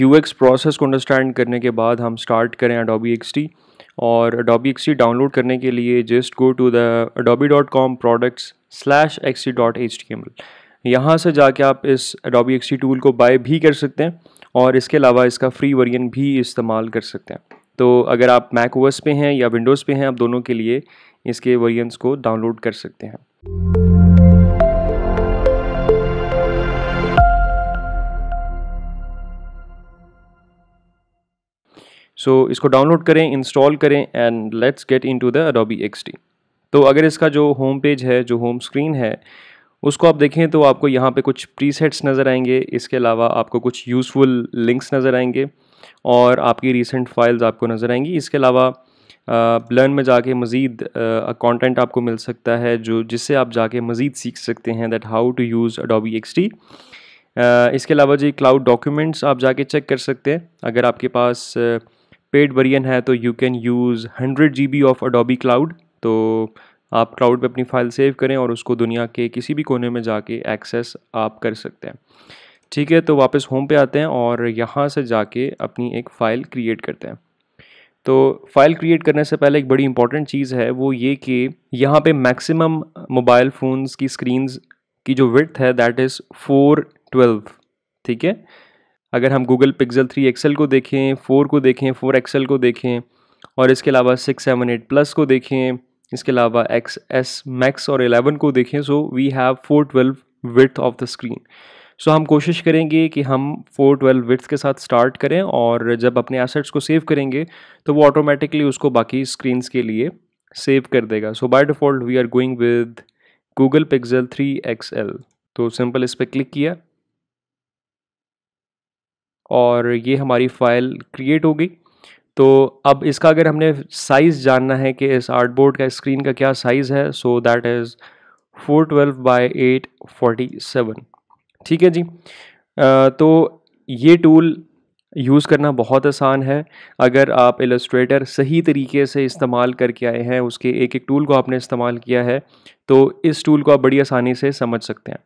you X process को understand करने के बाद हम स्टार्ट करें अडोबी एक्स और अडोबी एक्स डाउनलोड करने के लिए just go to the Adobe dot com products slash X dot H T M L यहाँ से जाके आप इस अडोबी एक्स टूल को बाय भी कर सकते हैं और इसके अलावा इसका फ्री वर्जन भी इस्तेमाल कर सकते हैं तो अगर आप मैक ओएस पे हैं या विंडोज़ पे हैं आप दोनों के लिए इसके वर्जनस को डाउनलोड कर सकते हैं सो so, इसको डाउनलोड करें इंस्टॉल करें and let's get into the Adobe X तो अगर इसका जो होम पेज है जो होम स्क्रीन है उसको आप देखें तो आपको यहाँ पे कुछ प्रीसेट्स नज़र आएंगे इसके अलावा आपको कुछ यूज़फुल लिंक्स नज़र आएंगे और आपकी रीसेंट फाइल्स आपको नज़र आएंगी इसके अलावा लर्न में जाके मज़ीद कंटेंट आपको मिल सकता है जो जिससे आप जाके मज़ीद सीख सकते हैं that how to use Adobe X टी इसके अलावा जी क्लाउड डॉक्यूमेंट्स आप जाके चेक कर सकते हैं अगर आपके पास uh, पेड वर्जन है तो you can use hundred G B of Adobe cloud तो आप क्लाउड पे अपनी फ़ाइल सेव करें और उसको दुनिया के किसी भी कोने में जाके एक्सेस आप कर सकते हैं ठीक है तो वापस होम पे आते हैं और यहाँ से जाके अपनी एक फ़ाइल क्रिएट करते हैं तो फ़ाइल क्रिएट करने से पहले एक बड़ी इंपॉर्टेंट चीज़ है वो ये कि यहाँ पे मैक्सिमम मोबाइल फ़ोन्स की स्क्रीन्स की जो विथ है दैट इज़ फोर ट्वेल्व ठीक है अगर हम गूगल पिक्सल थ्री एक्सएल को देखें फोर को देखें फोर एक्सएल को देखें और इसके अलावा सिक्स सेवन एट प्लस को देखें इसके अलावा एक्स एस मैक्स और एलेवन को देखें so we have four twelve width of the screen सो हम कोशिश करेंगे कि हम फोर ट्वेल्व विथ के साथ स्टार्ट करें और जब अपने एसेट्स को सेव करेंगे तो वो ऑटोमेटिकली उसको बाकी स्क्रीन्स के लिए सेव कर देगा so by default we are going with Google Pixel three X L तो सिंपल इस पर क्लिक किया और ये हमारी फ़ाइल क्रिएट हो गई तो अब इसका अगर हमने साइज़ जानना है कि इस आर्ट बोर्ड का स्क्रीन का क्या साइज़ है so that is four twelve by eight seven ठीक है जी आ, तो ये टूल यूज़ करना बहुत आसान है अगर आप एलस्ट्रेटर सही तरीके से इस्तेमाल करके आए हैं उसके एक एक टूल को आपने इस्तेमाल किया है तो इस टूल को आप बड़ी आसानी से समझ सकते हैं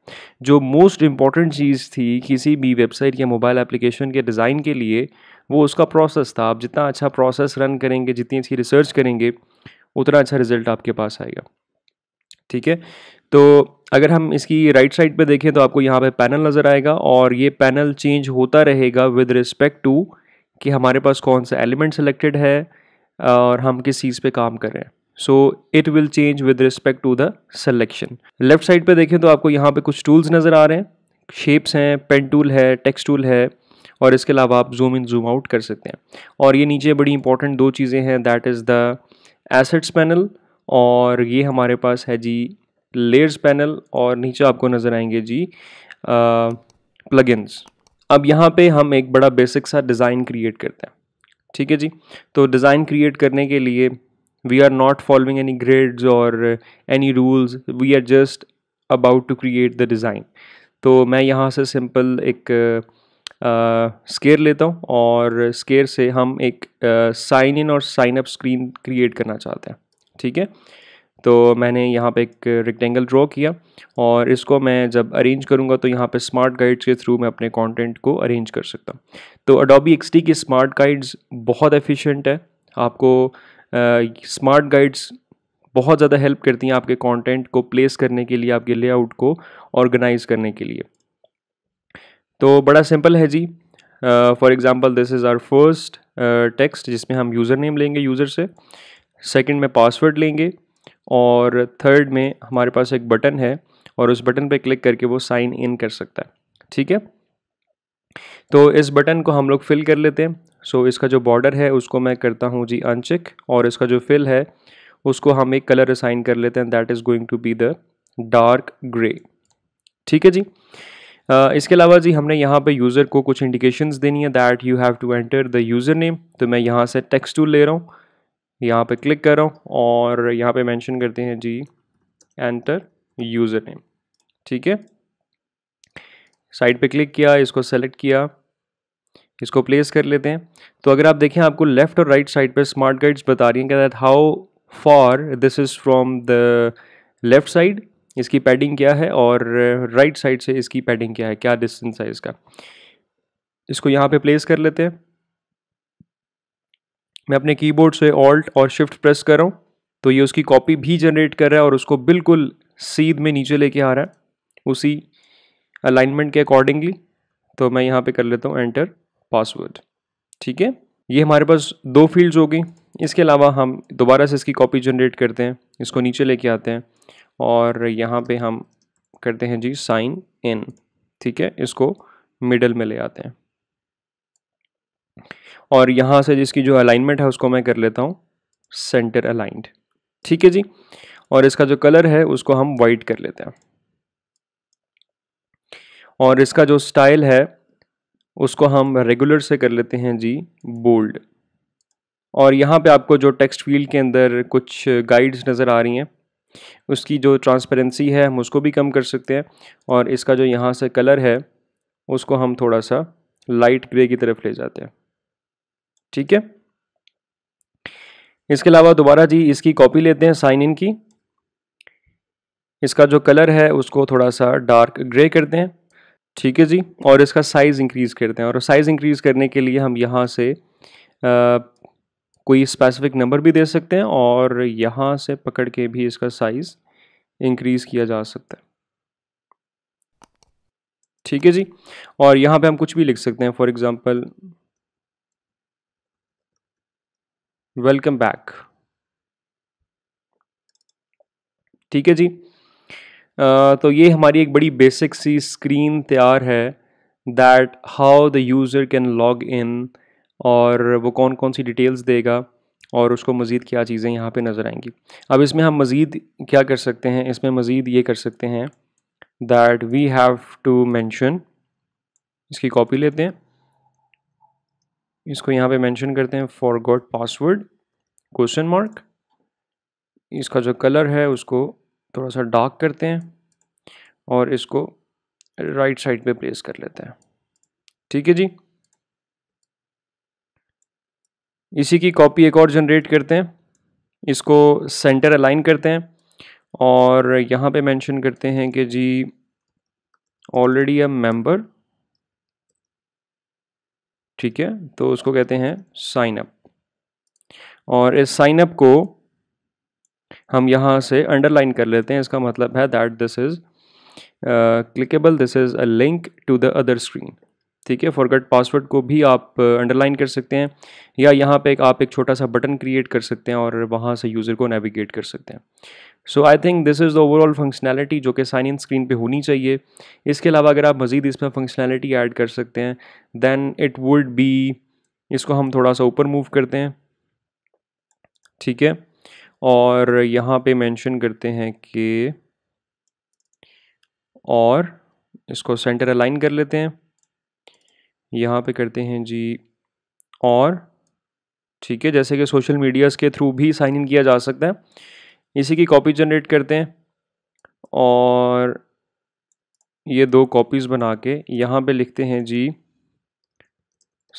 जो मोस्ट इम्पॉर्टेंट चीज़ थी किसी भी वेबसाइट या मोबाइल एप्लीकेशन के डिज़ाइन के लिए वो उसका प्रोसेस था आप जितना अच्छा प्रोसेस रन करेंगे जितनी अच्छी रिसर्च करेंगे उतना अच्छा रिज़ल्ट आपके पास आएगा ठीक है तो अगर हम इसकी राइट साइड पे देखें तो आपको यहाँ पे पैनल नज़र आएगा और ये पैनल चेंज होता रहेगा विद रिस्पेक्ट टू कि हमारे पास कौन सा एलिमेंट सेलेक्टेड है और हम किस चीज़ पे काम कर रहे हैं so it will change with respect to the selection left side पे देखें तो आपको यहाँ पे कुछ टूल्स नज़र आ रहे हैं शेप्स हैं पेन टूल है टेक्स टूल है और इसके अलावा आप जूम इन जूम आउट कर सकते हैं और ये नीचे बड़ी इंपॉर्टेंट दो चीज़ें हैं that is the assets panel और ये हमारे पास है जी लेयर्स पैनल और नीचे आपको नज़र आएंगे जी प्लगइन्स अब यहाँ पे हम एक बड़ा बेसिक सा डिज़ाइन क्रिएट करते हैं ठीक है जी तो डिज़ाइन क्रिएट करने के लिए we are not following any grids और any rules we are just about to create the design तो मैं यहाँ से सिंपल एक स्केयर uh, लेता हूँ और स्केयर से हम एक साइन इन और साइन अप स्क्रीन क्रिएट करना चाहते हैं ठीक है तो मैंने यहाँ पे एक रेक्टेंगल ड्रॉ किया और इसको मैं जब अरेंज करूँगा तो यहाँ पे स्मार्ट गाइड्स के थ्रू मैं अपने कंटेंट को अरेंज कर सकता हूँ तो अडोबी एक्स की स्मार्ट गाइड्स बहुत एफिशिएंट है आपको स्मार्ट गाइड्स बहुत ज़्यादा हेल्प करती हैं आपके कंटेंट को प्लेस करने के लिए आपके लेआउट को ऑर्गेनाइज करने के लिए तो बड़ा सिंपल है जी for example this is our first text जिसमें हम यूज़र नेम लेंगे यूज़र से सेकंड में पासवर्ड लेंगे और थर्ड में हमारे पास एक बटन है और उस बटन पर क्लिक करके वो साइन इन कर सकता है ठीक है तो इस बटन को हम लोग फिल कर लेते हैं सो so, इसका जो बॉर्डर है उसको मैं करता हूँ जी अनचेक और इसका जो फिल है उसको हम एक कलर असाइन कर लेते हैं that is going to be the dark grey ठीक है जी Uh, इसके अलावा जी हमने यहाँ पे यूज़र को कुछ इंडिकेशंस देनी है that you have to enter the user name तो मैं यहाँ से टेक्स्ट टूल ले रहा हूँ यहाँ पे क्लिक करो और यहाँ पे मेंशन करते हैं जी एंटर यूज़र नेम ठीक है साइड पे क्लिक किया इसको सेलेक्ट किया इसको प्लेस कर लेते हैं तो अगर आप देखें आपको लेफ़्ट और राइट साइड पे स्मार्ट गाइड्स बता रही हैं क्या that how far this is from the left side इसकी पैडिंग क्या है और राइट साइड से इसकी पैडिंग क्या है क्या डिस्टेंस है इसका इसको यहाँ पे प्लेस कर लेते हैं मैं अपने कीबोर्ड से ऑल्ट और शिफ्ट प्रेस कर रहा हूँ तो ये उसकी कॉपी भी जनरेट कर रहा है और उसको बिल्कुल सीध में नीचे लेके आ रहा है उसी अलाइनमेंट के अकॉर्डिंगली तो मैं यहाँ पे कर लेता हूँ एंटर पासवर्ड ठीक है ये हमारे पास दो फील्ड्स हो गई इसके अलावा हम दोबारा से इसकी कॉपी जनरेट करते हैं इसको नीचे लेके आते हैं और यहाँ पे हम करते हैं जी साइन इन ठीक है इसको मिडल में ले आते हैं और यहाँ से जिसकी जो अलाइनमेंट है उसको मैं कर लेता हूँ सेंटर अलाइंड ठीक है जी और इसका जो कलर है उसको हम वाइट कर लेते हैं और इसका जो स्टाइल है उसको हम रेगुलर से कर लेते हैं जी बोल्ड और यहाँ पे आपको जो टेक्स्ट फील्ड के अंदर कुछ गाइड्स नज़र आ रही हैं उसकी जो ट्रांसपेरेंसी है हम उसको भी कम कर सकते हैं और इसका जो यहाँ से कलर है उसको हम थोड़ा सा लाइट ग्रे की तरफ ले जाते हैं ठीक है इसके अलावा दोबारा जी इसकी कॉपी लेते हैं साइन इन की इसका जो कलर है उसको थोड़ा सा डार्क ग्रे करते हैं ठीक है जी और इसका साइज़ इंक्रीज़ करते हैं और साइज़ इंक्रीज़ करने के लिए हम यहाँ से आ, कोई स्पेसिफिक नंबर भी दे सकते हैं और यहाँ से पकड़ के भी इसका साइज़ इंक्रीज़ किया जा सकता है ठीक है जी और यहाँ पे हम कुछ भी लिख सकते हैं फॉर एग्ज़ाम्पल वेलकम बैक ठीक है जी आ, तो ये हमारी एक बड़ी बेसिक सी स्क्रीन तैयार है that how the user can log in और वो कौन कौन सी डिटेल्स देगा और उसको मज़ीद क्या चीज़ें यहाँ पे नज़र आएंगी अब इसमें हम मज़ीद क्या कर सकते हैं इसमें मज़ीद ये कर सकते हैं that we have to mention इसकी कॉपी लेते हैं इसको यहाँ पे मेंशन करते हैं forgot password question mark इसका जो कलर है उसको थोड़ा सा डार्क करते हैं और इसको राइट साइड पे प्लेस कर लेते हैं ठीक है जी इसी की कॉपी एक और जनरेट करते हैं इसको सेंटर अलाइन करते हैं और यहाँ पे मेंशन करते हैं कि जी ऑलरेडी अ मेंबर ठीक है तो उसको कहते हैं साइन अप और इस साइन अप को हम यहाँ से अंडरलाइन कर लेते हैं इसका मतलब है that this is clickable this is a link to the other screen ठीक है फॉरगेट पासवर्ड को भी आप अंडरलाइन uh, कर सकते हैं या यहाँ पे एक आप एक छोटा सा बटन क्रिएट कर सकते हैं और वहाँ से यूज़र को नेविगेट कर सकते हैं so I think this is the overall functionality जो कि साइन इन स्क्रीन पे होनी चाहिए इसके अलावा अगर आप मज़ीद इसमें फंक्शनैलिटी ऐड कर सकते हैं दैन इट वुड बी इसको हम थोड़ा सा ऊपर मूव करते हैं ठीक है और यहाँ पर मैंशन करते हैं कि और इसको सेंटर अलाइन कर लेते हैं यहाँ पे करते हैं जी और ठीक है जैसे कि सोशल मीडियाज़ के थ्रू भी साइन इन किया जा सकता है इसी की कॉपी जनरेट करते हैं और ये दो कॉपीज़ बना के यहाँ पे लिखते हैं जी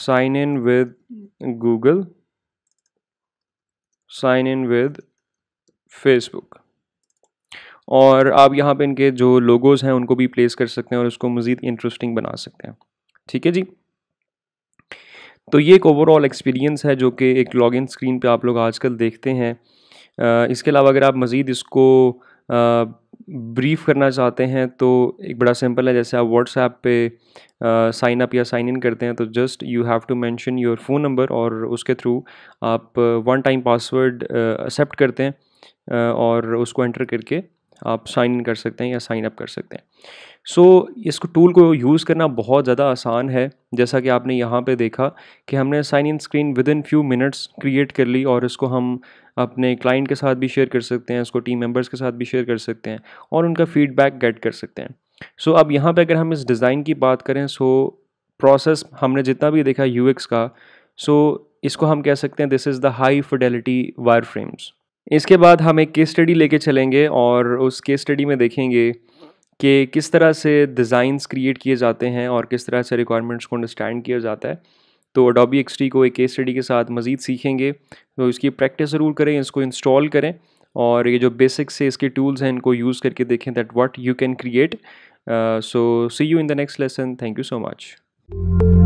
sign in with Google sign in with Facebook और आप यहाँ पे इनके जो लोगोज़ हैं उनको भी प्लेस कर सकते हैं और उसको मज़ीद इंटरेस्टिंग बना सकते हैं ठीक है जी तो ये एक ओवरऑल एक्सपीरियंस है जो कि एक लॉगिन स्क्रीन पे आप लोग आजकल देखते हैं इसके अलावा अगर आप मज़ीद इसको ब्रीफ करना चाहते हैं तो एक बड़ा सिंपल है जैसे आप व्हाट्सएप पे साइन अप या साइन इन करते हैं तो just you have to mention your phone number और उसके थ्रू आप वन टाइम पासवर्ड एक्सेप्ट करते हैं और उसको एंटर करके आप साइन इन कर सकते हैं या साइन अप कर सकते हैं सो so, इसको टूल को यूज़ करना बहुत ज़्यादा आसान है जैसा कि आपने यहाँ पे देखा कि हमने sign in screen within few minutes create कर ली और इसको हम अपने क्लाइंट के साथ भी शेयर कर सकते हैं इसको टीम मेंबर्स के साथ भी शेयर कर सकते हैं और उनका फीडबैक गेट कर सकते हैं सो so, अब यहाँ पे अगर हम इस डिज़ाइन की बात करें सो so, प्रोसेस हमने जितना भी देखा यू का सो so, इसको हम कह सकते हैं this is the high fidelity wireframes इसके बाद हम एक केस स्टडी लेके चलेंगे और उस केस स्टडी में देखेंगे कि किस तरह से डिज़ाइंस क्रिएट किए जाते हैं और किस तरह से रिक्वायरमेंट्स को अंडरस्टैंड किया जाता है तो अडोबी एक्सट्री को एक केस स्टडी के साथ मज़ीद सीखेंगे तो इसकी प्रैक्टिस ज़रूर करें इसको इंस्टॉल करें और ये जो बेसिक से इसके टूल्स हैं इनको यूज़ करके देखें that what you can create so see you in the next lesson thank you so much